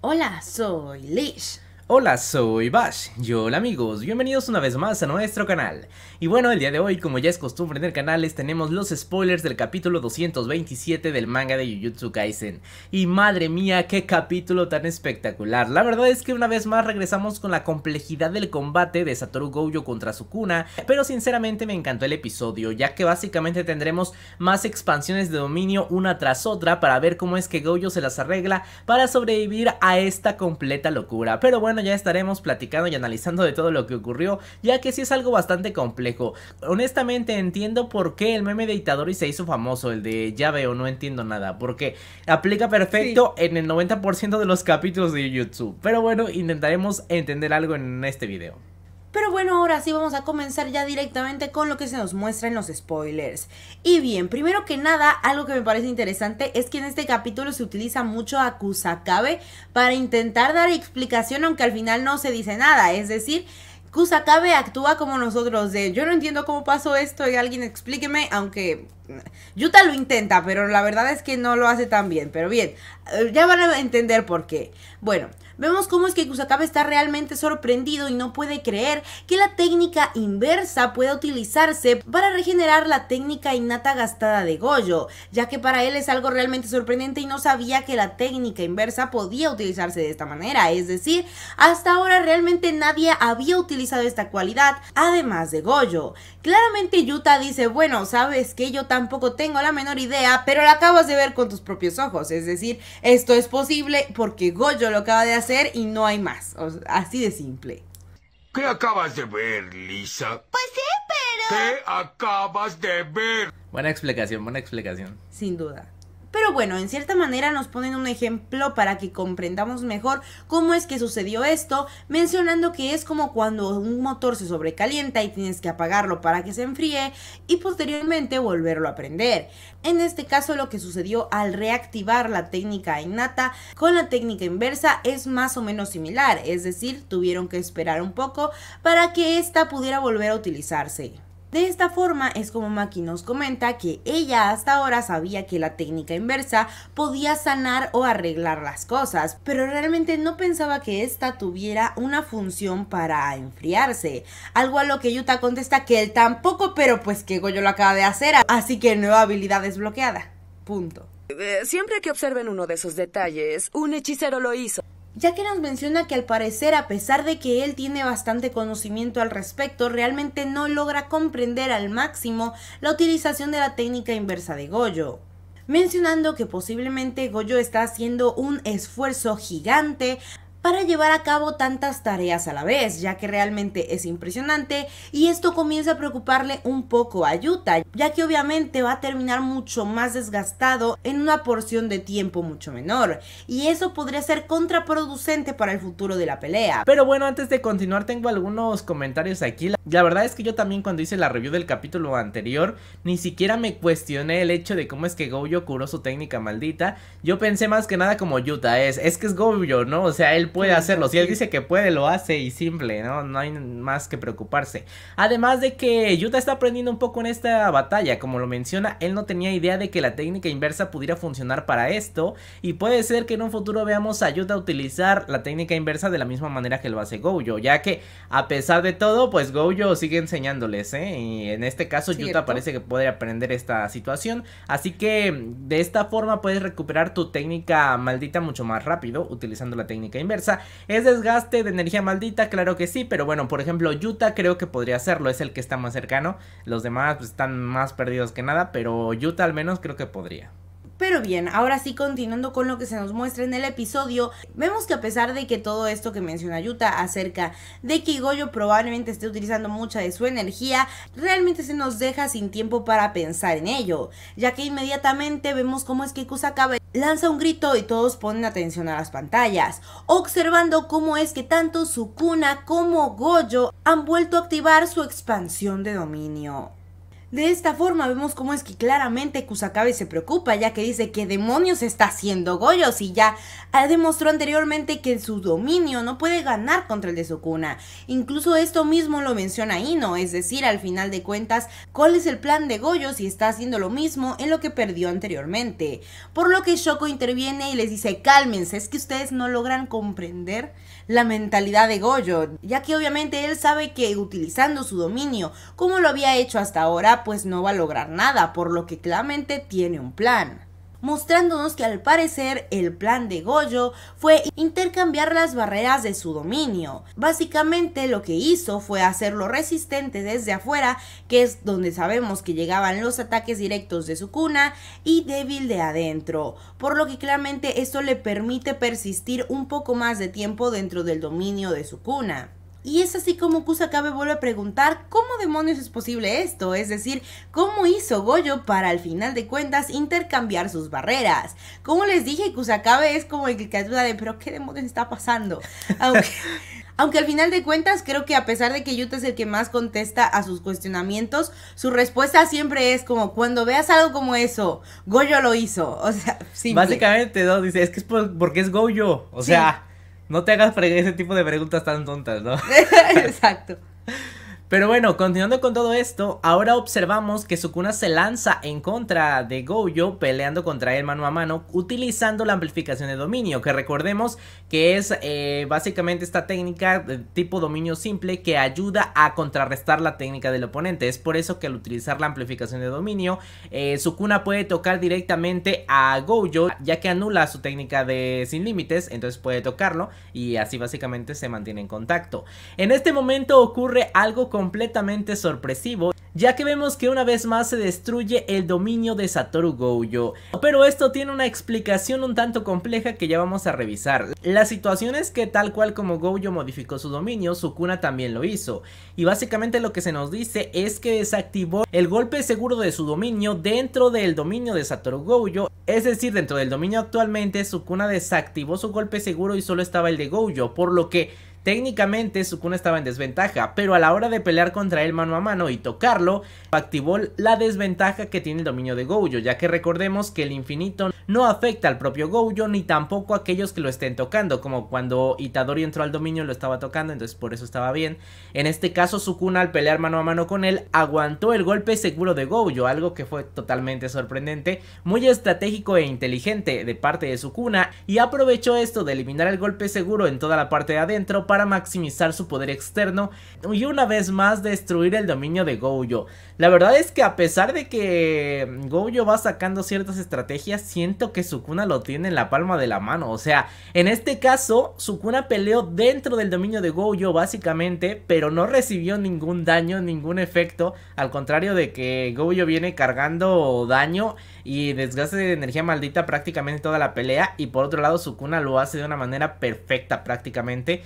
Hola, soy Lish. Hola, soy Bash. Y hola amigos, bienvenidos una vez más a nuestro canal. Y bueno, el día de hoy, como ya es costumbre en el canal, les tenemos los spoilers del capítulo 227 del manga de Jujutsu Kaisen. Y madre mía, qué capítulo tan espectacular. La verdad es que una vez más regresamos con la complejidad del combate de Satoru Gojo contra Sukuna, pero sinceramente me encantó el episodio, ya que básicamente tendremos más expansiones de dominio una tras otra para ver cómo es que Gojo se las arregla para sobrevivir a esta completa locura. Pero bueno, ya estaremos platicando y analizando de todo lo que ocurrió, ya que sí es algo bastante complejo. Honestamente entiendo por qué el meme de Itadori se hizo famoso, el de ya veo, no entiendo nada, porque aplica perfecto en el 90% de los capítulos de YouTube. Pero bueno, intentaremos entender algo en este video. Pero bueno, ahora sí vamos a comenzar ya directamente con lo que se nos muestra en los spoilers. Y bien, primero que nada, algo que me parece interesante es que en este capítulo se utiliza mucho a Kusakabe para intentar dar explicación, aunque al final no se dice nada. Es decir, Kusakabe actúa como nosotros de yo no entiendo cómo pasó esto y alguien explíqueme, aunque mm, Yuta lo intenta, pero la verdad es que no lo hace tan bien. Pero bien, eh, ya van a entender por qué. Bueno, Vemos cómo es que Kusakabe está realmente sorprendido y no puede creer que la técnica inversa pueda utilizarse para regenerar la técnica innata gastada de Goyo, ya que para él es algo realmente sorprendente y no sabía que la técnica inversa podía utilizarse de esta manera, es decir, hasta ahora realmente nadie había utilizado esta cualidad, además de Goyo. Claramente Yuta dice, bueno, sabes que yo tampoco tengo la menor idea, pero la acabas de ver con tus propios ojos, es decir, esto es posible porque Goyo lo acaba de hacer y no hay más. así de simple. ¿Qué acabas de ver, Lisa? Pues sí, pero... ¿Qué acabas de ver? Buena explicación, buena explicación. Sin duda. Pero bueno, en cierta manera nos ponen un ejemplo para que comprendamos mejor cómo es que sucedió esto, mencionando que es como cuando un motor se sobrecalienta y tienes que apagarlo para que se enfríe y posteriormente volverlo a prender. En este caso lo que sucedió al reactivar la técnica innata con la técnica inversa es más o menos similar, es decir, tuvieron que esperar un poco para que ésta pudiera volver a utilizarse. De esta forma es como Maki nos comenta que ella hasta ahora sabía que la técnica inversa podía sanar o arreglar las cosas, pero realmente no pensaba que esta tuviera una función para enfriarse. Algo a lo que Yuta contesta que él tampoco, pero pues que Goyo lo acaba de hacer, así que nueva habilidad desbloqueada. Punto. Eh, siempre que observen uno de esos detalles, un hechicero lo hizo ya que nos menciona que al parecer, a pesar de que él tiene bastante conocimiento al respecto, realmente no logra comprender al máximo la utilización de la técnica inversa de Goyo mencionando que posiblemente Goyo está haciendo un esfuerzo gigante para llevar a cabo tantas tareas a la vez, ya que realmente es impresionante y esto comienza a preocuparle un poco a Yuta, ya que obviamente va a terminar mucho más desgastado en una porción de tiempo mucho menor y eso podría ser contraproducente para el futuro de la pelea. Pero bueno, antes de continuar tengo algunos comentarios aquí. La verdad es que yo también cuando hice la review del capítulo anterior ni siquiera me cuestioné el hecho de cómo es que Gojo curó su técnica maldita. Yo pensé más que nada como Yuta es, es que es Gojo, ¿no? O sea, él puede hacerlo. Si él dice que puede, lo hace y simple, ¿no? No hay más que preocuparse. Además de que Yuta está aprendiendo un poco en esta batalla. Como lo menciona, él no tenía idea de que la técnica inversa pudiera funcionar para esto. Y puede ser que en un futuro veamos a Yuta utilizar la técnica inversa de la misma manera que lo hace Gojo. Ya que, a pesar de todo, pues Gojo sigue enseñándoles, ¿eh? Y en este caso, Yuta parece que puede aprender esta situación. Así que, de esta forma puedes recuperar tu técnica maldita mucho más rápido utilizando la técnica inversa. ¿Es desgaste de energía maldita? Claro que sí, pero bueno, por ejemplo, yuta creo que podría hacerlo, es el que está más cercano. Los demás pues, están más perdidos que nada, pero Yuta, al menos creo que podría. Pero bien, ahora sí continuando con lo que se nos muestra en el episodio, vemos que a pesar de que todo esto que menciona Yuta acerca de que Goyo probablemente esté utilizando mucha de su energía, realmente se nos deja sin tiempo para pensar en ello, ya que inmediatamente vemos cómo es que Kusakabe lanza un grito y todos ponen atención a las pantallas, observando cómo es que tanto Sukuna como Gojo han vuelto a activar su expansión de dominio. De esta forma vemos cómo es que claramente Kusakabe se preocupa ya que dice que demonios está haciendo Goyo y ya demostró anteriormente que en su dominio no puede ganar contra el de Sukuna. Incluso esto mismo lo menciona Ino, es decir, al final de cuentas, cuál es el plan de Goyo si está haciendo lo mismo en lo que perdió anteriormente. Por lo que Shoko interviene y les dice cálmense, es que ustedes no logran comprender la mentalidad de Goyo, ya que obviamente él sabe que utilizando su dominio, como lo había hecho hasta ahora, pues no va a lograr nada, por lo que claramente tiene un plan mostrándonos que al parecer el plan de Goyo fue intercambiar las barreras de su dominio. Básicamente lo que hizo fue hacerlo resistente desde afuera, que es donde sabemos que llegaban los ataques directos de su cuna, y débil de adentro, por lo que claramente esto le permite persistir un poco más de tiempo dentro del dominio de su cuna. Y es así como Kusakabe vuelve a preguntar cómo demonios es posible esto, es decir, cómo hizo Goyo para al final de cuentas intercambiar sus barreras. Como les dije, Kusakabe es como el que ayuda de, pero ¿qué demonios está pasando? Aunque... al final de cuentas creo que a pesar de que Yuta es el que más contesta a sus cuestionamientos, su respuesta siempre es como cuando veas algo como eso, Goyo lo hizo. O sea, básicamente ¿no? dice, es que es porque es Goyo. O sea, no te hagas ese tipo de preguntas tan tontas, ¿no? Exacto. Pero bueno, continuando con todo esto, ahora observamos que Sukuna se lanza en contra de Gojo peleando contra él mano a mano utilizando la amplificación de dominio, que recordemos que es eh, básicamente esta técnica de tipo dominio simple que ayuda a contrarrestar la técnica del oponente. Es por eso que al utilizar la amplificación de dominio, eh, Sukuna puede tocar directamente a Gojo ya que anula su técnica de sin límites, entonces puede tocarlo y así básicamente se mantiene en contacto. En este momento ocurre algo con completamente sorpresivo ya que vemos que una vez más se destruye el dominio de Satoru Gojo. Pero esto tiene una explicación un tanto compleja que ya vamos a revisar. La situación es que tal cual como Gojo modificó su dominio, Sukuna también lo hizo. Y básicamente lo que se nos dice es que desactivó el golpe seguro de su dominio dentro del dominio de Satoru Gojo. Es decir, dentro del dominio actualmente, Sukuna desactivó su golpe seguro y solo estaba el de Gojo, por lo que Técnicamente Sukuna estaba en desventaja, pero a la hora de pelear contra él mano a mano y tocarlo, activó la desventaja que tiene el dominio de Gojo, ya que recordemos que el infinito no afecta al propio Gojo ni tampoco a aquellos que lo estén tocando, como cuando Itadori entró al dominio lo estaba tocando, entonces por eso estaba bien. En este caso Sukuna al pelear mano a mano con él aguantó el golpe seguro de Gojo, algo que fue totalmente sorprendente, muy estratégico e inteligente de parte de Sukuna y aprovechó esto de eliminar el golpe seguro en toda la parte de adentro para para maximizar su poder externo y una vez más destruir el dominio de Gojo. La verdad es que a pesar de que Gojo va sacando ciertas estrategias, siento que Sukuna lo tiene en la palma de la mano. O sea, en este caso, Sukuna peleó dentro del dominio de Gojo básicamente, pero no recibió ningún daño, ningún efecto, al contrario de que Gojo viene cargando daño y desgaste de energía maldita prácticamente toda la pelea y por otro lado Sukuna lo hace de una manera perfecta prácticamente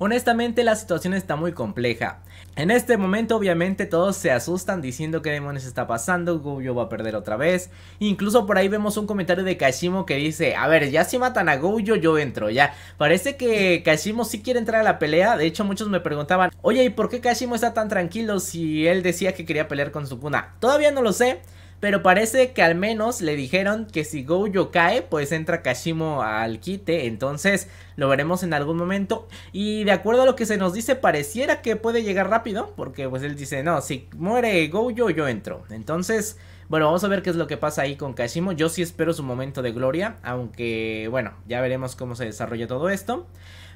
Honestamente la situación está muy compleja. En este momento obviamente todos se asustan diciendo que demonios está pasando, Goyo va a perder otra vez. Incluso por ahí vemos un comentario de Kashimo que dice, a ver, ya si matan a Goyo yo entro, ya. Parece que Kashimo sí quiere entrar a la pelea, de hecho muchos me preguntaban, oye, ¿y por qué Kashimo está tan tranquilo si él decía que quería pelear con Sukuna? Todavía no lo sé. Pero parece que al menos le dijeron que si Gojo cae, pues entra Kashimo al quite. Entonces lo veremos en algún momento. Y de acuerdo a lo que se nos dice, pareciera que puede llegar rápido. Porque pues él dice, no, si muere Gojo, yo entro. Entonces... Bueno, vamos a ver qué es lo que pasa ahí con Kashimo. Yo sí espero su momento de gloria, aunque bueno, ya veremos cómo se desarrolla todo esto.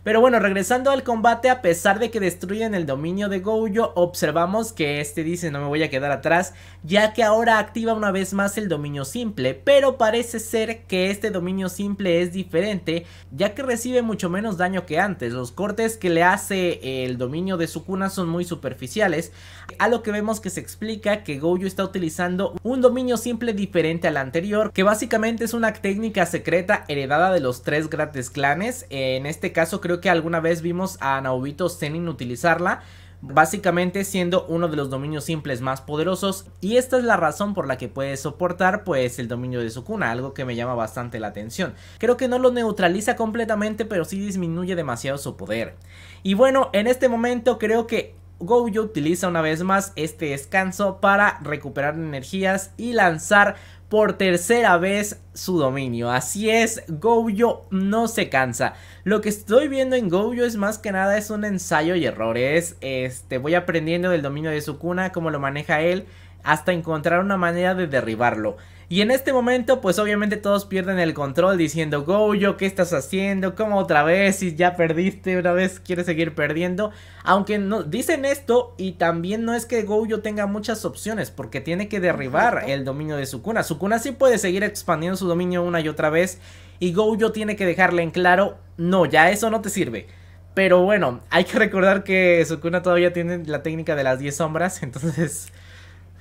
Pero bueno, regresando al combate, a pesar de que destruyen el dominio de Gojo, observamos que este dice no me voy a quedar atrás, ya que ahora activa una vez más el dominio simple, pero parece ser que este dominio simple es diferente, ya que recibe mucho menos daño que antes, los cortes que le hace el dominio de su cuna son muy superficiales, a lo que vemos que se explica que Gojo está utilizando un dominio simple diferente al anterior, que básicamente es una técnica secreta heredada de los tres grandes clanes, en este caso creo que alguna vez vimos a Naobito Zenin utilizarla básicamente siendo uno de los dominios simples más poderosos y esta es la razón por la que puede soportar pues el dominio de Sukuna, algo que me llama bastante la atención. Creo que no lo neutraliza completamente pero sí disminuye demasiado su poder. Y bueno, en este momento creo que Gojo utiliza una vez más este descanso para recuperar energías y lanzar por tercera vez su dominio. Así es, Gojo no se cansa. Lo que estoy viendo en Gojo es más que nada es un ensayo y errores. Este, voy aprendiendo del dominio de su cuna, cómo lo maneja él, hasta encontrar una manera de derribarlo. Y en este momento, pues obviamente todos pierden el control diciendo, Goyo, ¿qué estás haciendo? ¿Cómo otra vez? Si ya perdiste una vez, quieres seguir perdiendo. Aunque no, dicen esto y también no es que Goyo tenga muchas opciones porque tiene que derribar el dominio de Sukuna. Sukuna sí puede seguir expandiendo su dominio una y otra vez y Goyo tiene que dejarle en claro, no, ya eso no te sirve. Pero bueno, hay que recordar que Sukuna todavía tiene la técnica de las 10 sombras, entonces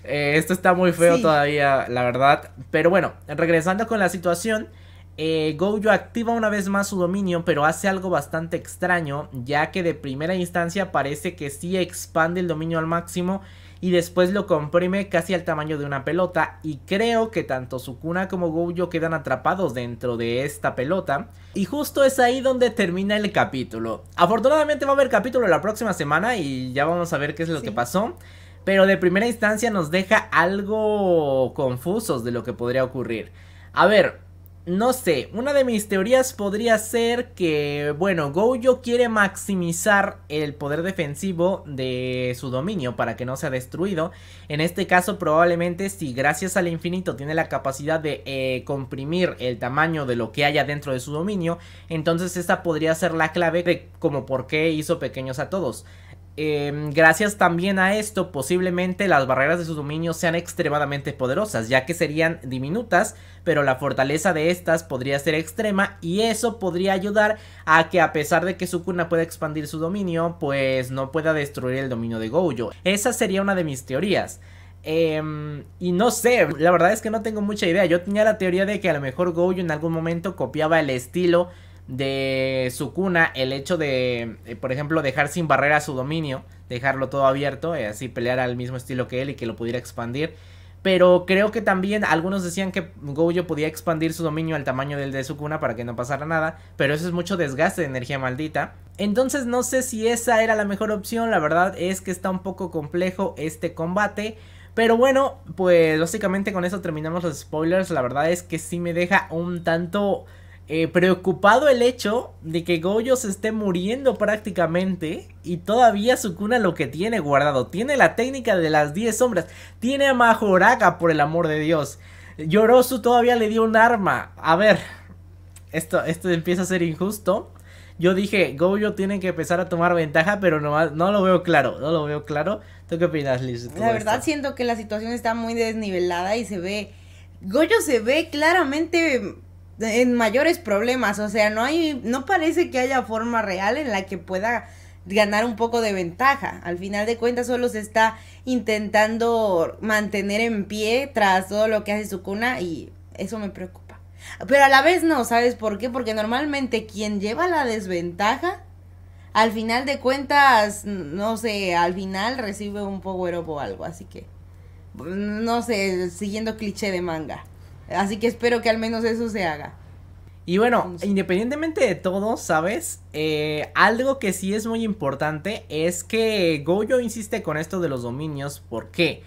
eh, esto está muy feo todavía, la verdad. Pero bueno, regresando con la situación, eh, Gojo activa una vez más su dominio, pero hace algo bastante extraño, ya que de primera instancia parece que sí expande el dominio al máximo y después lo comprime casi al tamaño de una pelota y creo que tanto Sukuna como Gojo quedan atrapados dentro de esta pelota y justo es ahí donde termina el capítulo. Afortunadamente va a haber capítulo la próxima semana y ya vamos a ver qué es lo que pasó pero de primera instancia nos deja algo confusos de lo que podría ocurrir. A ver, no sé, una de mis teorías podría ser que, bueno, Gojo quiere maximizar el poder defensivo de su dominio para que no sea destruido. En este caso, probablemente si gracias al infinito tiene la capacidad de eh, comprimir el tamaño de lo que haya dentro de su dominio, entonces esta podría ser la clave de como por qué hizo pequeños a todos. Em, gracias también a esto, posiblemente las barreras de su dominio sean extremadamente poderosas, ya que serían diminutas, pero la fortaleza de estas podría ser extrema y eso podría ayudar a que a pesar de que Sukuna pueda expandir su dominio, pues no pueda destruir el dominio de Gojo. Esa sería una de mis teorías. Em, y no sé, la verdad es que no tengo mucha idea. Yo tenía la teoría de que a lo mejor Gojo en algún momento copiaba el estilo de su cuna el hecho de, eh, por ejemplo, dejar sin barrera su dominio, dejarlo todo abierto, Y eh, así pelear al mismo estilo que él y que lo pudiera expandir. Pero creo que también algunos decían que Gojo podía expandir su dominio al tamaño del de su cuna para que no pasara nada, pero eso es mucho desgaste de energía maldita. Entonces no sé si esa era la mejor opción, la verdad es que está un poco complejo este combate. Pero bueno, pues básicamente con eso terminamos los spoilers, la verdad es que sí me deja un tanto eh, preocupado el hecho de que Goyo se esté muriendo prácticamente y todavía Sukuna lo que tiene guardado. Tiene la técnica de las 10 sombras. Tiene a Majoraga, por el amor de Dios. Yorosu todavía le dio un arma. A ver, esto, esto empieza a ser injusto. Yo dije, Goyo tiene que empezar a tomar ventaja, pero no, no lo veo claro, no lo veo claro. ¿Tú qué opinas, Liz? La verdad siento que la situación está muy desnivelada y se ve... Goyo se ve claramente en mayores problemas. O sea, no hay, no parece que haya forma real en la que pueda ganar un poco de ventaja. Al final de cuentas solo se está intentando mantener en pie tras todo lo que hace su cuna y eso me preocupa. Pero a la vez no, ¿sabes por qué? Porque normalmente quien lleva la desventaja, al final de cuentas, no sé, al final recibe un power up o algo, así que no sé, siguiendo cliché de manga. Así que espero que al menos eso se haga. Y bueno, independientemente de todo, ¿sabes? Eh, algo que sí es muy importante es que Gojo insiste con esto de los dominios. ¿Por qué?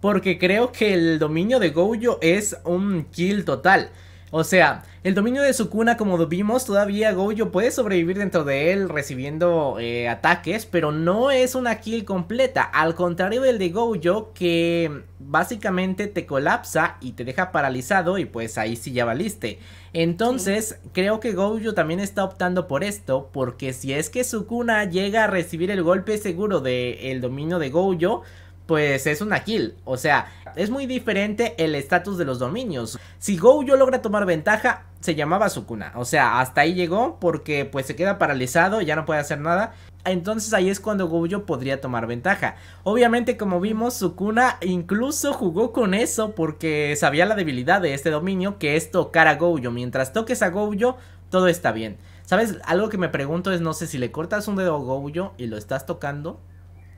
Porque creo que el dominio de Gojo es un kill total. O sea, el dominio de Sukuna, como vimos, todavía Gojo puede sobrevivir dentro de él recibiendo eh, ataques, pero no es una kill completa. Al contrario del de Gojo, que básicamente te colapsa y te deja paralizado y pues ahí sí ya valiste. Entonces, creo que Gojo también está optando por esto, porque si es que Sukuna llega a recibir el golpe seguro del dominio de Gojo, pues es una kill. O sea, es muy diferente el estatus de los dominios. Si Gojo logra tomar ventaja, se llamaba Sukuna. O sea, hasta ahí llegó porque pues se queda paralizado, ya no puede hacer nada. Entonces ahí es cuando Gojo podría tomar ventaja. Obviamente como vimos Sukuna incluso jugó con eso porque sabía la debilidad de este dominio que es tocar a Gojo. Mientras toques a Gojo todo está bien. ¿Sabes? Algo que me pregunto es no sé si le cortas un dedo a Gojo y lo estás tocando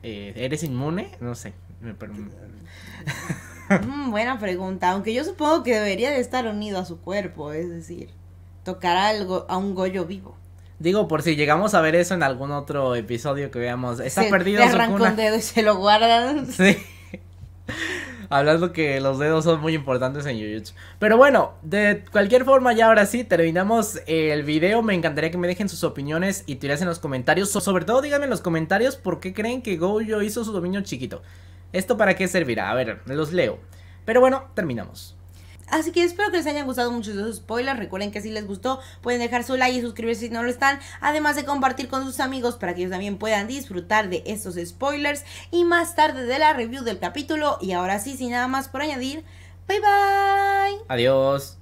eh, ¿eres inmune? No sé. Mm, buena pregunta, aunque yo supongo que debería de estar unido a su cuerpo, es decir, tocar algo a un Goyo vivo. Digo, por si llegamos a ver eso en algún otro episodio que veamos. Está perdido. Se arranca un dedo y se lo guardan. Sí hablando que los dedos son muy importantes en YouTube, Pero bueno, de cualquier forma, ya ahora sí terminamos el video. Me encantaría que me dejen sus opiniones y tiras en los comentarios. sobre todo, díganme en los comentarios por qué creen que Gojo hizo su dominio chiquito. ¿Esto para qué servirá? A ver, los leo. Pero bueno, terminamos. Así que espero que les hayan gustado muchos de esos spoilers. Recuerden que si les gustó, pueden dejar su like y suscribirse si no lo están. Además de compartir con sus amigos para que ellos también puedan disfrutar de estos spoilers. Y más tarde de la review del capítulo. Y ahora sí, sin nada más por añadir. Bye bye. Adiós.